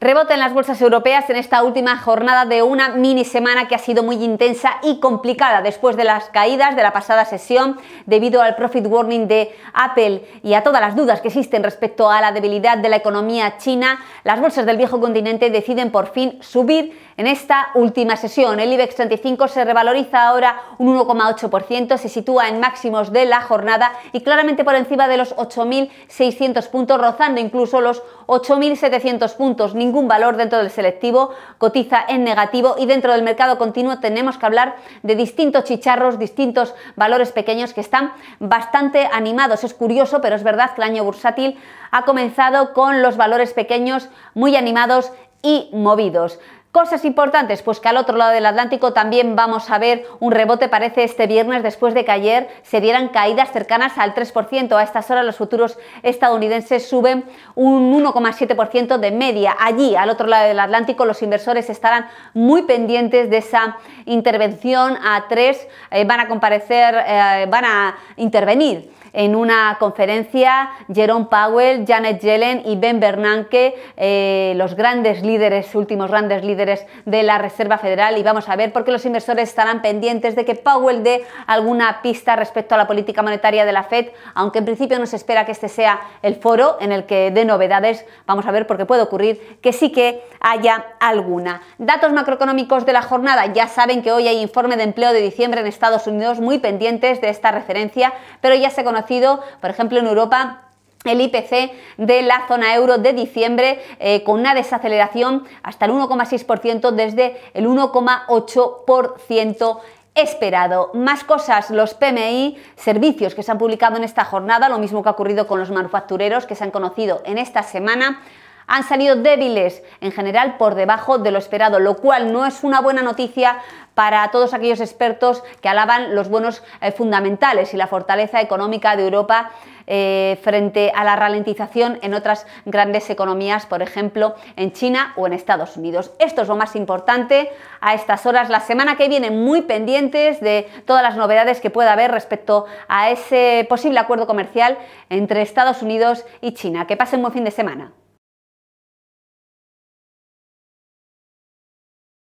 Rebote en las bolsas europeas en esta última jornada de una mini semana que ha sido muy intensa y complicada después de las caídas de la pasada sesión debido al profit warning de Apple y a todas las dudas que existen respecto a la debilidad de la economía china. Las bolsas del viejo continente deciden por fin subir en esta última sesión. El IBEX 35 se revaloriza ahora un 1,8%, se sitúa en máximos de la jornada y claramente por encima de los 8.600 puntos, rozando incluso los 8.700 puntos ningún valor dentro del selectivo, cotiza en negativo y dentro del mercado continuo tenemos que hablar de distintos chicharros, distintos valores pequeños que están bastante animados. Es curioso, pero es verdad que el año bursátil ha comenzado con los valores pequeños muy animados y movidos. Cosas importantes, pues que al otro lado del Atlántico también vamos a ver un rebote, parece este viernes, después de que ayer se dieran caídas cercanas al 3%. A estas horas los futuros estadounidenses suben un 1,7% de media. Allí, al otro lado del Atlántico, los inversores estarán muy pendientes de esa intervención a 3, eh, van a comparecer, eh, van a intervenir en una conferencia Jerome Powell, Janet Yellen y Ben Bernanke, eh, los grandes líderes, últimos grandes líderes de la Reserva Federal. Y vamos a ver por qué los inversores estarán pendientes de que Powell dé alguna pista respecto a la política monetaria de la Fed, aunque en principio no se espera que este sea el foro en el que dé novedades. Vamos a ver por qué puede ocurrir que sí que haya alguna. Datos macroeconómicos de la jornada. Ya saben que hoy hay informe de empleo de diciembre en Estados Unidos muy pendientes de esta referencia, pero ya se conoce por ejemplo, en Europa el IPC de la zona euro de diciembre eh, con una desaceleración hasta el 1,6% desde el 1,8% esperado. Más cosas, los PMI, servicios que se han publicado en esta jornada, lo mismo que ha ocurrido con los manufactureros que se han conocido en esta semana han salido débiles, en general por debajo de lo esperado, lo cual no es una buena noticia para todos aquellos expertos que alaban los buenos eh, fundamentales y la fortaleza económica de Europa eh, frente a la ralentización en otras grandes economías, por ejemplo, en China o en Estados Unidos. Esto es lo más importante a estas horas. La semana que viene muy pendientes de todas las novedades que pueda haber respecto a ese posible acuerdo comercial entre Estados Unidos y China. Que pasen buen fin de semana.